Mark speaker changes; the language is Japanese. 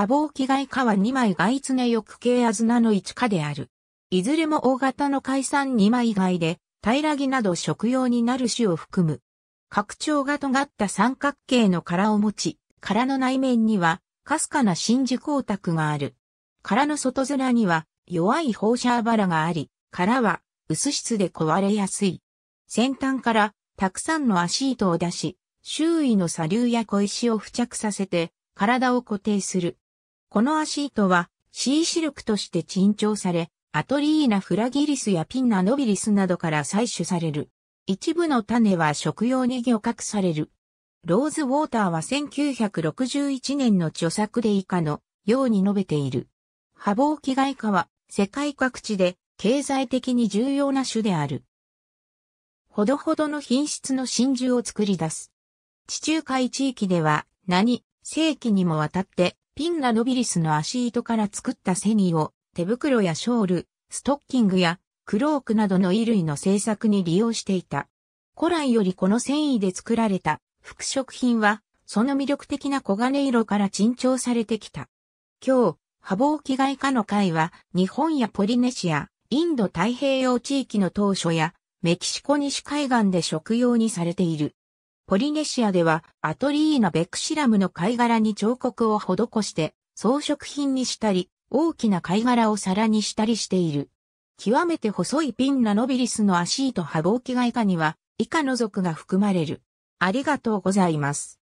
Speaker 1: 下棒機外貨は2枚外常翼系アズなの1貨である。いずれも大型の海産2枚外で、平らぎなど食用になる種を含む。拡張が尖った三角形の殻を持ち、殻の内面には、かすかな真珠光沢がある。殻の外面には、弱い放射バラがあり、殻は、薄質で壊れやすい。先端から、たくさんの足糸を出し、周囲の砂流や小石を付着させて、体を固定する。このアシートは、シーシルクとして珍重され、アトリーナフラギリスやピンナノビリスなどから採取される。一部の種は食用に漁獲される。ローズウォーターは1961年の著作で以下のように述べている。波防機外科は世界各地で経済的に重要な種である。ほどほどの品質の真珠を作り出す。地中海地域では何世紀にもわたってピンナノビリスの足糸から作ったセニーを手袋やショール、ストッキングやクロークなどの衣類の製作に利用していた。古来よりこの繊維で作られた服飾品はその魅力的な黄金色から珍重されてきた。今日、波防機外科の会は日本やポリネシア、インド太平洋地域の当初やメキシコ西海岸で食用にされている。ポリネシアではアトリーナ・ベクシラムの貝殻に彫刻を施して装飾品にしたり、大きな貝殻を皿にしたりしている。極めて細いピンナノビリスのアシート・ハボウキガイカには以下の属が含まれる。ありがとうございます。